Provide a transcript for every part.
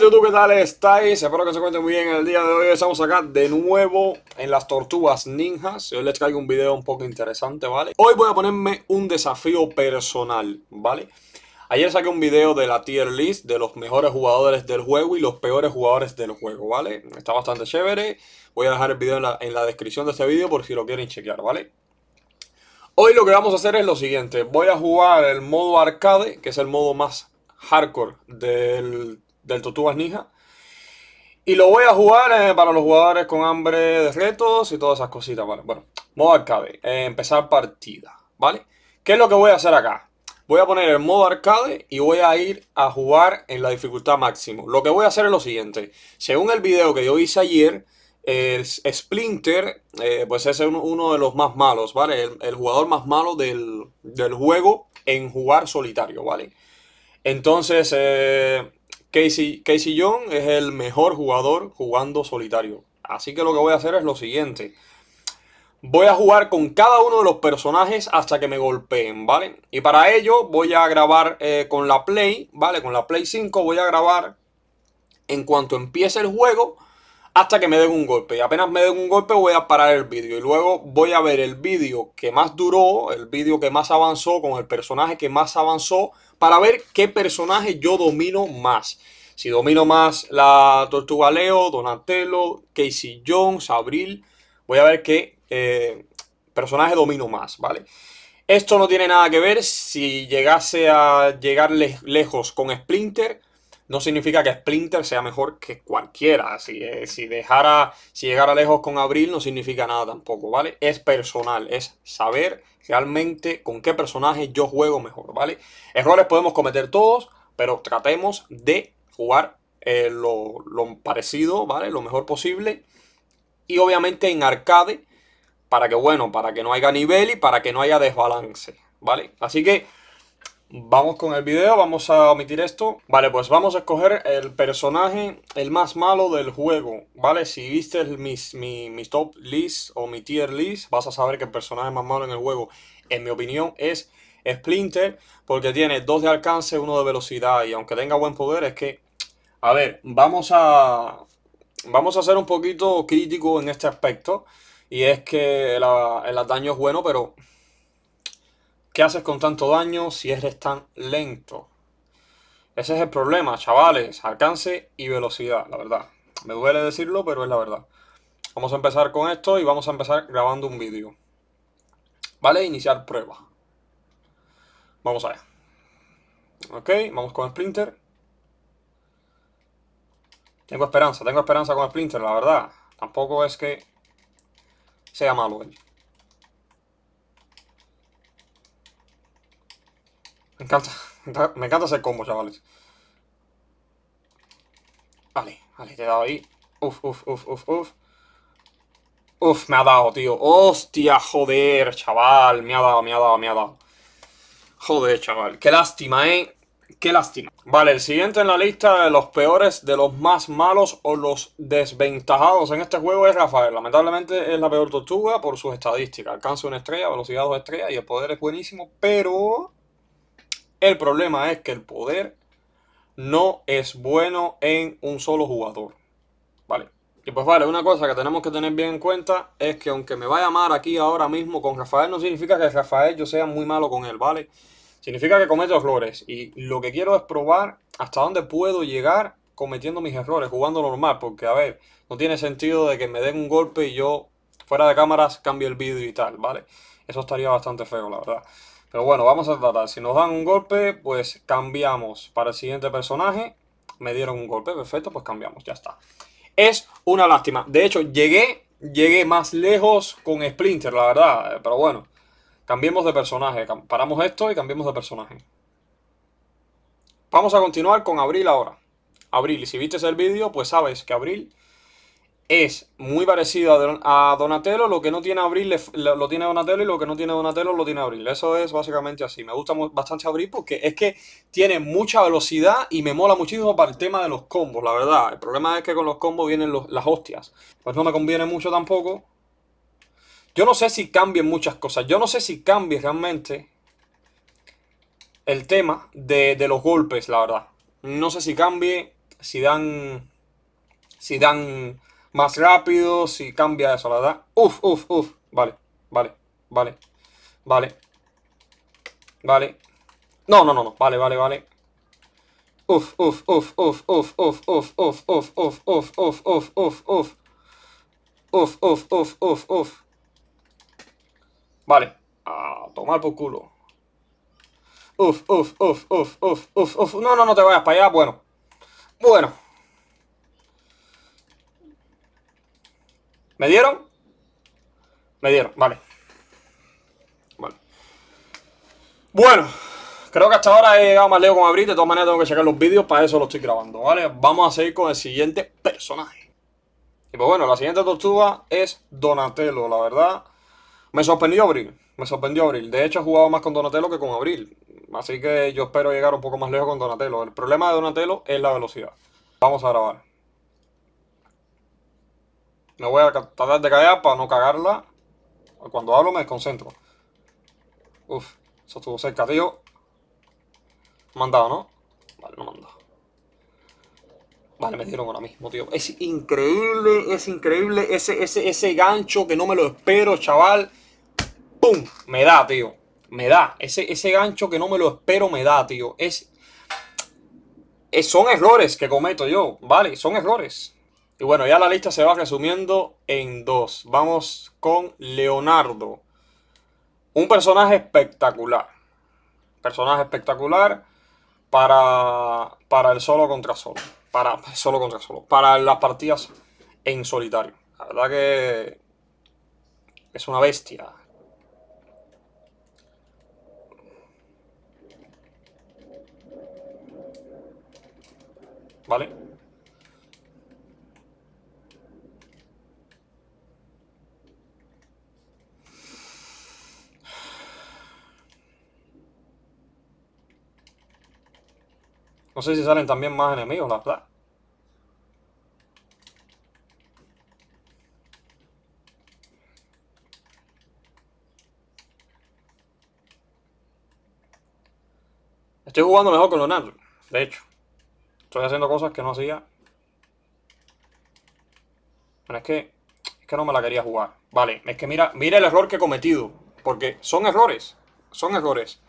YouTube, ¿qué tal estáis? Espero que se encuentren muy bien el día de hoy. Estamos acá de nuevo en las tortugas ninjas. Hoy les traigo un video un poco interesante, ¿vale? Hoy voy a ponerme un desafío personal, ¿vale? Ayer saqué un video de la tier list de los mejores jugadores del juego y los peores jugadores del juego, ¿vale? Está bastante chévere. Voy a dejar el video en la, en la descripción de este video por si lo quieren chequear, ¿vale? Hoy lo que vamos a hacer es lo siguiente. Voy a jugar el modo arcade, que es el modo más hardcore del del Tortugas Ninja. Y lo voy a jugar eh, para los jugadores con hambre de retos y todas esas cositas, ¿vale? Bueno, modo arcade, eh, empezar partida, ¿vale? ¿Qué es lo que voy a hacer acá? Voy a poner el modo arcade y voy a ir a jugar en la dificultad máximo. Lo que voy a hacer es lo siguiente. Según el video que yo hice ayer, el Splinter, eh, pues es uno de los más malos, ¿vale? El, jugador más malo del, juego en jugar solitario, ¿vale? Entonces, Casey, Casey es el mejor jugador jugando solitario. Así que lo que voy a hacer es lo siguiente. Voy a jugar con cada uno de los personajes hasta que me golpeen, ¿vale? Y para ello voy a grabar eh, con la Play, ¿vale? Con la Play 5 voy a grabar en cuanto empiece el juego hasta que me den un golpe. Y apenas me den un golpe voy a parar el vídeo. Y luego voy a ver el vídeo que más duró, el vídeo que más avanzó, con el personaje que más avanzó, para ver qué personaje yo domino más. Si domino más la Tortuga Leo, Donatello, Casey Jones, Abril, voy a ver qué eh, personaje domino más, ¿vale? Esto no tiene nada que ver si llegase a llegar lejos con Splinter no significa que Splinter sea mejor que cualquiera. Si, eh, si, dejara, si llegara lejos con Abril no significa nada tampoco, ¿vale? Es personal, es saber realmente con qué personaje yo juego mejor, ¿vale? Errores podemos cometer todos, pero tratemos de jugar eh, lo, lo parecido, ¿vale? Lo mejor posible. Y obviamente en arcade, para que, bueno, para que no haya nivel y para que no haya desbalance, ¿vale? Así que Vamos con el video, vamos a omitir esto. Vale, pues vamos a escoger el personaje, el más malo del juego, ¿vale? Si viste mis, mi, top list o mi tier list, vas a saber que el personaje más malo en el juego, en mi opinión, es Splinter, porque tiene dos de alcance, uno de velocidad, y aunque tenga buen poder, es que... A ver, vamos a... Vamos a ser un poquito crítico en este aspecto, y es que el, el daño es bueno, pero ¿Qué haces con tanto daño si eres tan lento? Ese es el problema, chavales. Alcance y velocidad, la verdad. Me duele decirlo, pero es la verdad. Vamos a empezar con esto y vamos a empezar grabando un vídeo. ¿Vale? Iniciar prueba. Vamos a ver. Ok, vamos con Sprinter. Tengo esperanza, tengo esperanza con Sprinter, la verdad. Tampoco es que sea malo Me encanta. Me encanta ese combo, chavales. Vale, vale, te he dado ahí. Uf, uf, uf, uf, uf. Uf, me ha dado, tío. Hostia, joder, chaval. Me ha dado, me ha dado, me ha dado. Joder, chaval. Qué lástima, ¿eh? Qué lástima. Vale, el siguiente en la lista de los peores, de los más malos o los desventajados en este juego es Rafael. Lamentablemente es la peor tortuga por sus estadísticas. Alcanza una estrella, velocidad dos estrellas y el poder es buenísimo, pero... El problema es que el poder no es bueno en un solo jugador. Vale. Y pues vale, una cosa que tenemos que tener bien en cuenta es que aunque me vaya mal aquí ahora mismo con Rafael, no significa que Rafael yo sea muy malo con él, ¿vale? Significa que cometo errores y lo que quiero es probar hasta dónde puedo llegar cometiendo mis errores, jugando normal, porque a ver, no tiene sentido de que me den un golpe y yo fuera de cámaras cambie el vídeo y tal, ¿vale? Eso estaría bastante feo, la verdad. Pero bueno, vamos a tratar. Si nos dan un golpe, pues cambiamos para el siguiente personaje. Me dieron un golpe, perfecto, pues cambiamos, ya está. Es una lástima. De hecho, llegué, llegué más lejos con Splinter, la verdad. Eh, pero bueno, cambiemos de personaje. Paramos esto y cambiemos de personaje. Vamos a continuar con Abril ahora. Abril, y si viste el vídeo, pues sabes que Abril es muy parecido a, Donatello, lo que no tiene Abril lo, tiene Donatello y lo que no tiene Donatello lo tiene Abril. Eso es básicamente así. Me gusta bastante Abril porque es que tiene mucha velocidad y me mola muchísimo para el tema de los combos, la verdad. El problema es que con los combos vienen las hostias. Pues no me conviene mucho tampoco. Yo no sé si cambien muchas cosas. Yo no sé si cambie realmente el tema de, de los golpes, la verdad. No sé si cambie, si dan... Si dan más rápido, si cambia eso, la verdad. Uf, uf, uf. Vale, vale, vale, vale, vale. No, no, no, no. Vale, vale, vale. Uf, uf, uf, uf, uf, uf, uf, uf, uf, uf, uf, uf, uf, uf, uf. Uf, uf, uf, uf, uf. Vale. A tomar por culo. Uf, uf, uf, uf, uf, uf, uf. No, no, no te vayas para allá. Bueno. Bueno. ¿Me dieron? Me dieron, vale. Bueno, creo que hasta ahora he llegado más lejos con Abril. De todas maneras, tengo que sacar los vídeos. Para eso lo estoy grabando, ¿vale? Vamos a seguir con el siguiente personaje. Y pues bueno, la siguiente tortuga es Donatello, la verdad. Me sorprendió Abril. Me sorprendió Abril. De hecho, he jugado más con Donatello que con Abril. Así que yo espero llegar un poco más lejos con Donatello. El problema de Donatello es la velocidad. Vamos a grabar. Me voy a tratar de callar para no cagarla. Cuando hablo me desconcentro. Uf, eso estuvo cerca, tío. Mandado, ¿no? Vale, no mandado. Vale, me dieron ahora mismo, tío. Es increíble, es increíble ese, ese, ese gancho que no me lo espero, chaval. ¡Pum! Me da, tío. Me da. Ese, ese gancho que no me lo espero me da, tío. Es, es, son errores que cometo yo, ¿vale? Son errores. Y bueno, ya la lista se va resumiendo en dos. Vamos con Leonardo. Un personaje espectacular. Personaje espectacular para, para el solo contra solo. Para solo contra solo. Para las partidas en solitario. La verdad que es una bestia. ¿Vale? No sé si salen también más enemigos, la verdad. Estoy jugando mejor con Leonardo, de hecho. Estoy haciendo cosas que no hacía. Pero es que, es que no me la quería jugar. Vale, es que mira, mira el error que he cometido. Porque son errores, son errores.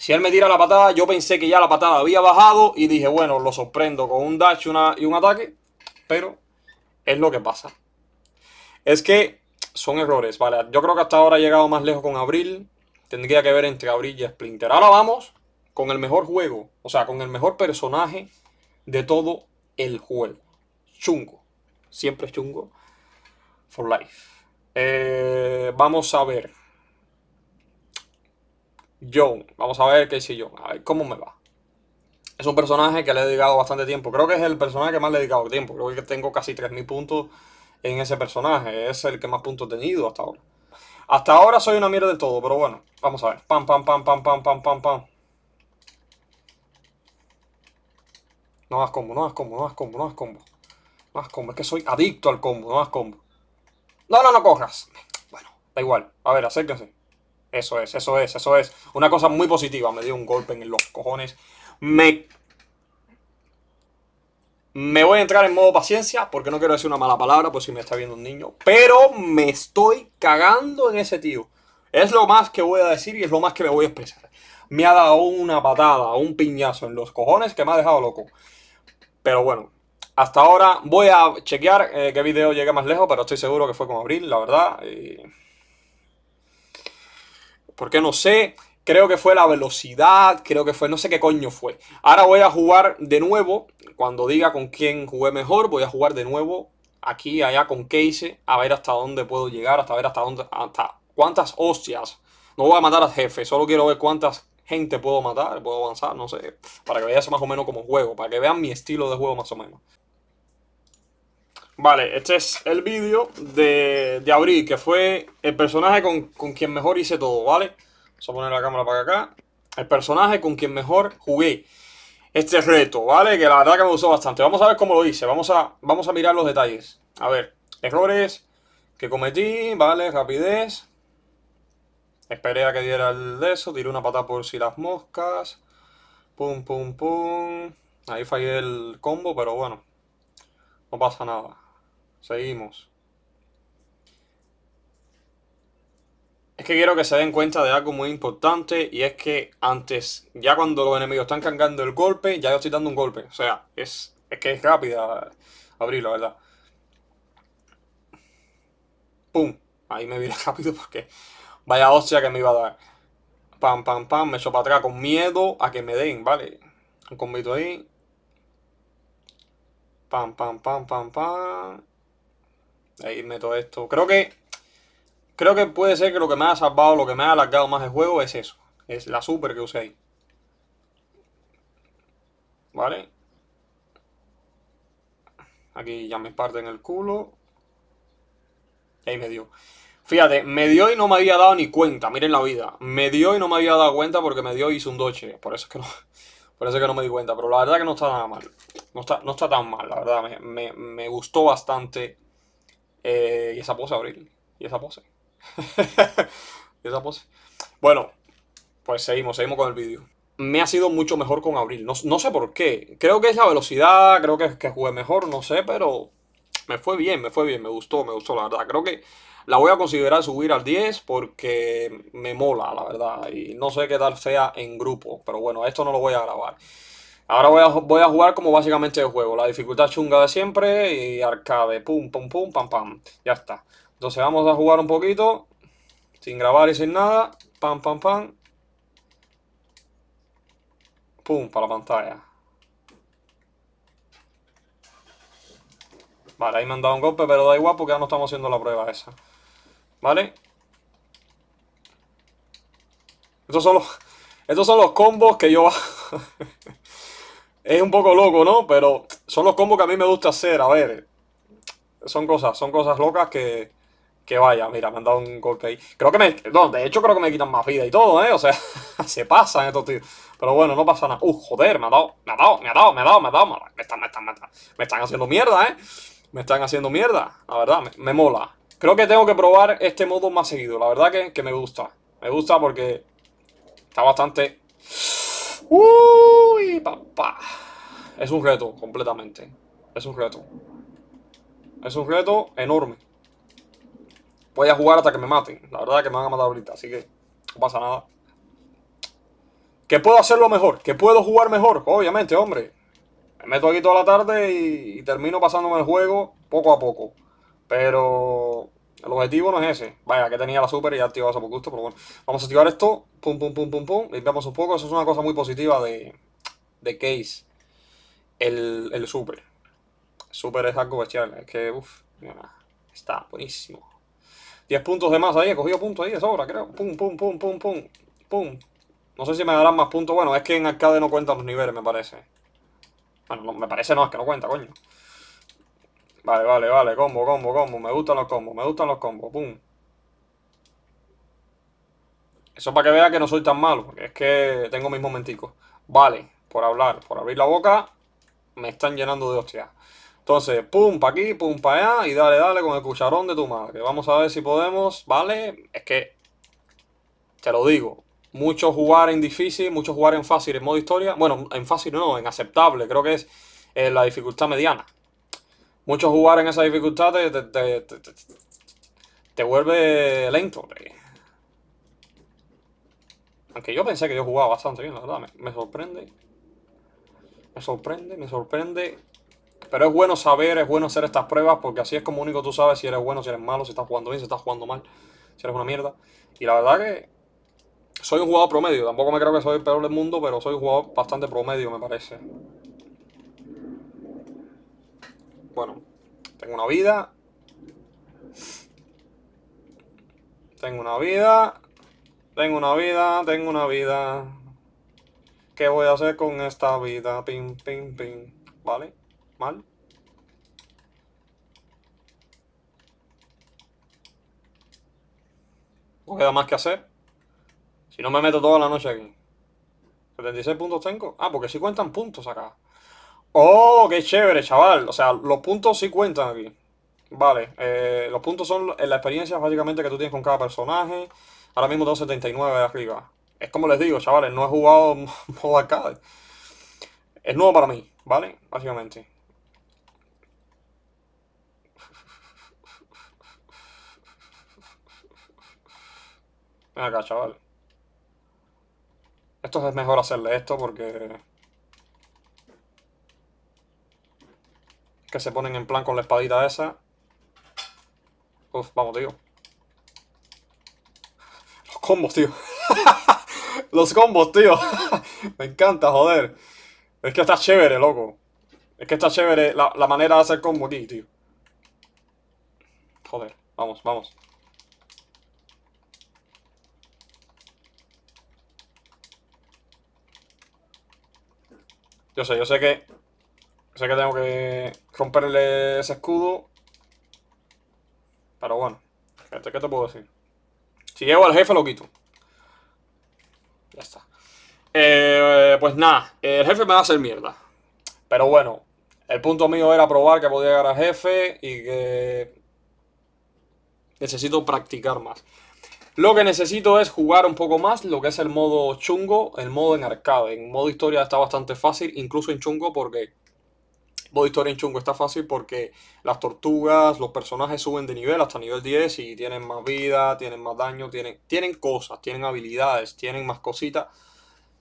Si él me tira la patada, yo pensé que ya la patada había bajado y dije, bueno, lo sorprendo con un dash y un ataque, pero es lo que pasa. Es que son errores, vale. Yo creo que hasta ahora he llegado más lejos con Abril. Tendría que ver entre Abril y Splinter. Ahora vamos con el mejor juego, o sea, con el mejor personaje de todo el juego. Chungo. Siempre es chungo. For life. Eh, vamos a ver. John, Vamos a ver dice Young. A ver cómo me va. Es un personaje que le he dedicado bastante tiempo. Creo que es el personaje que más le he dedicado tiempo. Creo que tengo casi 3.000 puntos en ese personaje. Es el que más puntos he tenido hasta ahora. Hasta ahora soy una mierda de todo, pero bueno. Vamos a ver. Pam, pam, pam, pam, pam, pam, pam, pam. No más combo, no hagas combo, no hagas combo, no hagas combo. No combo, es que soy adicto al combo, no hagas combo. No, no, no cojas Bueno, da igual. A ver, acérquense. Eso es, eso es, eso es. Una cosa muy positiva. Me dio un golpe en los cojones. Me. Me voy a entrar en modo paciencia porque no quiero decir una mala palabra por si me está viendo un niño. Pero me estoy cagando en ese tío. Es lo más que voy a decir y es lo más que me voy a expresar. Me ha dado una patada, un piñazo en los cojones que me ha dejado loco. Pero bueno, hasta ahora voy a chequear eh, qué video llegué más lejos, pero estoy seguro que fue con Abril, la verdad. Porque no sé? Creo que fue la velocidad, creo que fue, no sé qué coño fue. Ahora voy a jugar de nuevo, cuando diga con quién jugué mejor, voy a jugar de nuevo aquí, allá con Casey, a ver hasta dónde puedo llegar, hasta ver hasta dónde, hasta cuántas hostias. No voy a matar al jefe, solo quiero ver cuántas gente puedo matar, puedo avanzar, no sé, para que veas más o menos como juego, para que vean mi estilo de juego más o menos. Vale, este es el vídeo de, de Abril, que fue el personaje con, con, quien mejor hice todo, ¿vale? Vamos a poner la cámara para acá. El personaje con quien mejor jugué este reto, ¿vale? Que la verdad que me gustó bastante. Vamos a ver cómo lo hice, vamos a, vamos a mirar los detalles. A ver, errores que cometí, ¿vale? Rapidez. Esperé a que diera el de eso, tiré una patada por si las moscas. Pum, pum, pum. Ahí fallé el combo, pero bueno, no pasa nada. Seguimos. Es que quiero que se den cuenta de algo muy importante y es que antes, ya cuando los enemigos están cargando el golpe, ya yo estoy dando un golpe. O sea, es, que es rápida abrirlo, verdad. ¡Pum! Ahí me viene rápido porque vaya hostia que me iba a dar. Pam, pam, pam, me echo para atrás con miedo a que me den, ¿vale? Un combito ahí. Pam, pam, pam, pam, pam. Ahí meto esto. Creo que creo que puede ser que lo que me ha salvado, lo que me ha alargado más el juego es eso. Es la super que usé ahí. ¿Vale? Aquí ya me parten el culo. ahí me dio. Fíjate, me dio y no me había dado ni cuenta. Miren la vida. Me dio y no me había dado cuenta porque me dio y hizo un doche. Por eso es que no... Por eso que no me di cuenta, pero la verdad que no está nada mal. No está, no está tan mal, la verdad. me gustó bastante eh, y esa pose, Abril. Y esa pose. y esa pose. Bueno, pues seguimos, seguimos con el vídeo. Me ha sido mucho mejor con Abril. No, sé por qué. Creo que es la velocidad, creo que, que jugué mejor, no sé, pero me fue bien, me fue bien, me gustó, me gustó, la verdad. Creo que la voy a considerar subir al 10 porque me mola, la verdad. Y no sé qué tal sea en grupo, pero bueno, esto no lo voy a grabar. Ahora voy a, jugar como básicamente el juego. La dificultad chunga de siempre y arcade. Pum, pum, pum, pam, pam. Ya está. Entonces vamos a jugar un poquito. Sin grabar y sin nada. Pam, pam, pam. Pum, para la pantalla. Vale, ahí me han dado un golpe, pero da igual porque ya no estamos haciendo la prueba esa. ¿Vale? Estos son los, estos son los combos que yo... Es un poco loco, ¿no? Pero son los combos que a mí me gusta hacer. A ver, son cosas, son cosas locas que, que vaya, mira, me han dado un golpe ahí. Creo que me, no, de hecho creo que me quitan más vida y todo, ¿eh? O sea, se pasan estos tíos. Pero bueno, no pasa nada. Uh, joder, me ha dado, me ha dado, me ha dado, me ha dado, me ha dado. Me están, me están, me están, me están haciendo mierda, ¿eh? Me están haciendo mierda, la verdad, me, mola. Creo que tengo que probar este modo más seguido, la verdad que, que me gusta. Me gusta porque está bastante... ¡Uh! Papá, Es un reto, completamente. Es un reto. Es un reto enorme. Voy a jugar hasta que me maten. La verdad que me van a matar ahorita, así que no pasa nada. Que puedo hacerlo mejor, que puedo jugar mejor, obviamente, hombre. Me meto aquí toda la tarde y, termino pasándome el juego poco a poco. Pero el objetivo no es ese. Vaya, que tenía la super y ya activado esa por gusto, pero bueno. Vamos a activar esto. Pum, pum, pum, pum, pum. Limpiamos un poco. Eso es una cosa muy positiva de, de Case el, el Super. Super es algo bestial, es que, uff, está buenísimo. 10 puntos de más ahí, he cogido puntos ahí de sobra, creo. Pum, pum, pum, pum, pum, pum. No sé si me darán más puntos. Bueno, es que en arcade no cuentan los niveles, me parece. Bueno, me parece no, es que no cuenta, coño. Vale, vale, vale. Combo, combo, combo. Me gustan los combos, me gustan los combos. Pum. Eso para que vea que no soy tan malo, porque es que tengo mis momenticos. Vale, por hablar, por abrir la boca, me están llenando de hostia. Entonces, pum, pa' aquí, pum, pa' allá, y dale, dale con el cucharón de tu madre. Vamos a ver si podemos, ¿vale? Es que, te lo digo, mucho jugar en difícil, mucho jugar en fácil, en modo historia. Bueno, en fácil no, en aceptable, creo que es eh, la dificultad mediana. Mucho jugar en esa dificultad te, te, te, vuelve lento. Aunque yo pensé que yo jugaba bastante bien, la verdad, me sorprende. Me sorprende, me sorprende. Pero es bueno saber, es bueno hacer estas pruebas porque así es como único tú sabes si eres bueno, si eres malo, si estás jugando bien, si estás jugando mal, si eres una mierda. Y la verdad que soy un jugador promedio. Tampoco me creo que soy el peor del mundo, pero soy un jugador bastante promedio, me parece. Bueno, tengo una vida. Tengo una vida. Tengo una vida, tengo una vida. ¿Qué voy a hacer con esta vida? Pim, pim, pim. ¿Vale? ¿Mal? No queda más que hacer. Si no me meto toda la noche aquí. 76 puntos tengo. Ah, porque sí cuentan puntos acá. ¡Oh, qué chévere, chaval! O sea, los puntos sí cuentan aquí. Vale, eh, los puntos son la experiencia básicamente que tú tienes con cada personaje. Ahora mismo tengo 79 arriba es como les digo, chavales, no he jugado modo arcade. Es nuevo para mí, ¿vale? Básicamente. Ven acá, chaval. Esto es mejor hacerle esto porque... Que se ponen en plan con la espadita esa. Uf, vamos, tío. Los combos, tío. Los combos, tío. Me encanta, joder. Es que está chévere, loco. Es que está chévere la, manera de hacer combo aquí, tío. Joder, vamos, vamos. Yo sé, yo sé que... sé que tengo que romperle ese escudo. Pero bueno. Gente, qué te puedo decir? Si llego al jefe lo quito está. Eh, pues nada, el jefe me va a hacer mierda. Pero bueno, el punto mío era probar que podía llegar al jefe y que necesito practicar más. Lo que necesito es jugar un poco más lo que es el modo chungo, el modo en arcade. En modo historia está bastante fácil, incluso en chungo, porque Body Story en Chungo está fácil porque las tortugas, los personajes suben de nivel hasta nivel 10 y tienen más vida, tienen más daño, tienen, tienen cosas, tienen habilidades, tienen más cositas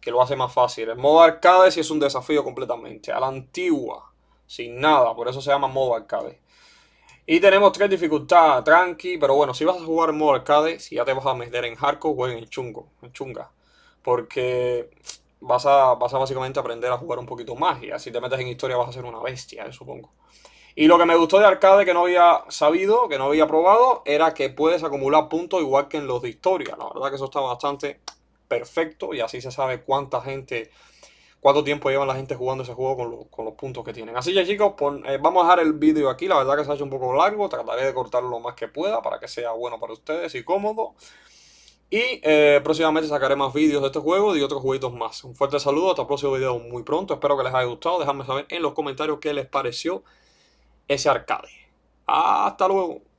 que lo hace más fácil. El modo arcade sí es un desafío completamente, a la antigua, sin nada, por eso se llama modo arcade. Y tenemos tres dificultades, tranqui, pero bueno, si vas a jugar en modo arcade, si ya te vas a meter en hardcore, juega en chungo, en chunga. Porque vas a, a básicamente aprender a jugar un poquito magia. Si te metes en historia vas a ser una bestia, eh, supongo. Y lo que me gustó de arcade que no había sabido, que no había probado, era que puedes acumular puntos igual que en los de historia. La verdad que eso está bastante perfecto y así se sabe cuánta gente, cuánto tiempo llevan la gente jugando ese juego con, los puntos que tienen. Así que chicos, eh, vamos a dejar el vídeo aquí. La verdad que se ha hecho un poco largo, trataré de cortarlo lo más que pueda para que sea bueno para ustedes y cómodo. Y eh, próximamente sacaré más vídeos de este juego y otros jueguitos más. Un fuerte saludo, hasta el próximo video muy pronto. Espero que les haya gustado. Dejadme saber en los comentarios qué les pareció ese arcade. Hasta luego.